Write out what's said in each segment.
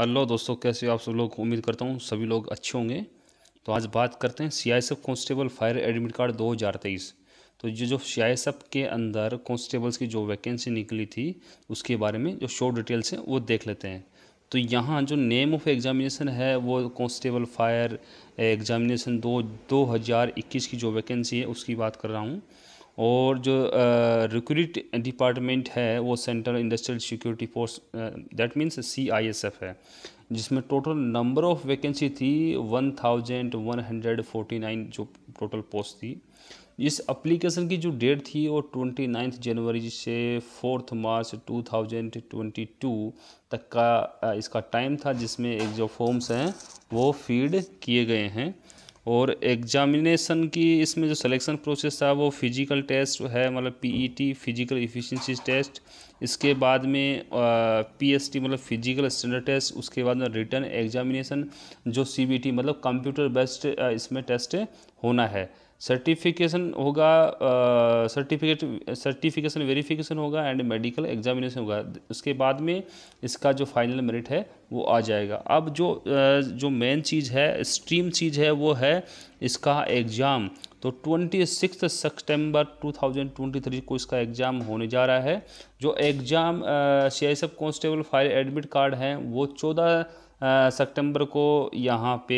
hello दोस्तों कैसे हो आप सब लोग उम्मीद करता हूँ सभी लोग अच्छे होंगे तो आज बात करते हैं C I S constable fire admit card दो हज़ार तेईस तो ये जो सी आई एस एफ के अंदर कॉन्स्टेबल्स की जो वैकेंसी निकली थी उसके बारे में जो शो डिटेल्स हैं वो देख लेते हैं तो यहाँ जो नेम ऑफ एग्जामिनेशन है वो कॉन्स्टेबल फायर एग्जामिनेशन दो दो हज़ार इक्कीस की जो वैकेंसी है उसकी बात कर रहा हूँ और जो रिक्रूट डिपार्टमेंट है वो central industrial security force that means C I S F है जिसमें टोटल नंबर ऑफ वैकेंसी थी one thousand one hundred forty nine जो टोटल पोस्ट थी इस अप्लीकेशन की जो डेट थी वो ट्वेंटी नाइन्थ जनवरी से fourth March two thousand twenty two तक का इसका टाइम था जिसमें एक जो फॉर्म्स हैं वो फीड किए गए हैं और एग्जामिनेशन की इसमें जो सिलेक्शन प्रोसेस था वो फिजिकल टेस्ट है मतलब पीईटी फिजिकल इफ़िशेंसी टेस्ट इसके बाद में पीएसटी मतलब फिजिकल स्टैंडर्ड टेस्ट उसके बाद में रिटर्न एग्जामिनेशन जो सीबीटी मतलब कंप्यूटर बेस्ड इसमें टेस्ट होना है सर्टिफिकेशन होगा सर्टिफिकेट सर्टिफिकेशन वेरिफिकेशन होगा एंड मेडिकल एग्जामिनेशन होगा उसके बाद में इसका जो फाइनल मेरिट है वो आ जाएगा अब जो uh, जो मेन चीज़ है स्ट्रीम चीज़ है वो है इसका एग्ज़ाम तो ट्वेंटी सिक्स ट्वेंटी थ्री को इसका एग्ज़ाम होने जा रहा है जो एग्ज़ाम सी आई सब कॉन्स्टेबल फायर एडमिट कार्ड हैं वो चौदह सितंबर को यहाँ पे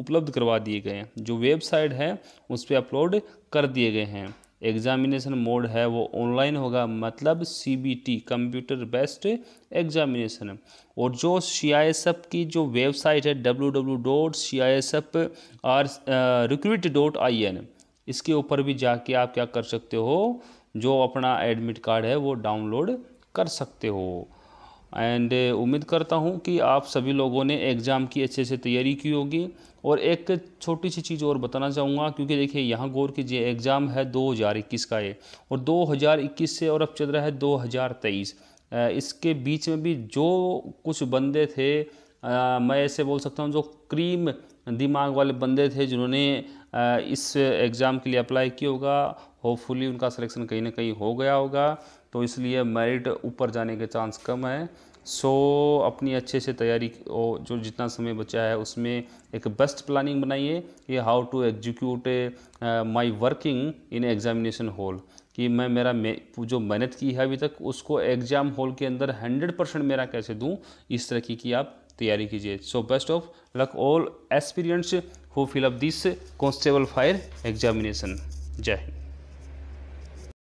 उपलब्ध करवा दिए गए हैं जो वेबसाइट है उस पर अपलोड कर दिए गए हैं एग्ज़ामिनेशन मोड है वो ऑनलाइन होगा मतलब सीबीटी कंप्यूटर बेस्ड एग्ज़ामिनेशन और जो सी आई एस एफ की जो वेबसाइट है W W dot C I S F R recruit dot I N इसके ऊपर भी जाके आप क्या कर सकते हो जो अपना एडमिट कार्ड है वो डाउनलोड कर सकते हो एंड uh, उम्मीद करता हूँ कि आप सभी लोगों ने एग्ज़ाम की अच्छे से तैयारी की होगी और एक छोटी सी चीज़ और बताना चाहूँगा क्योंकि देखिए यहाँ गौर कीजिए एग्ज़ाम है 2021 का ये और 2021 से और अब चल रहा है 2023 इसके बीच में भी जो कुछ बंदे थे आ, मैं ऐसे बोल सकता हूँ जो क्रीम दिमाग वाले बंदे थे जिन्होंने इस एग्ज़ाम के लिए अप्लाई किया होगा होपफुली उनका सिलेक्शन कहीं ना कहीं हो गया होगा तो इसलिए मेरिट ऊपर जाने के चांस कम है सो अपनी अच्छे से तैयारी और जो जितना समय बचा है उसमें एक बेस्ट प्लानिंग बनाइए ये how to execute my my working in examination hall कि मैं मेरा मे, जो मेहनत की है अभी तक उसको एग्ज़ाम हॉल के अंदर हंड्रेड परसेंट मेरा कैसे दूँ इस तरह की आप तैयारी कीजिए so best of luck all experience who fill up this constable fire examination जय हिंद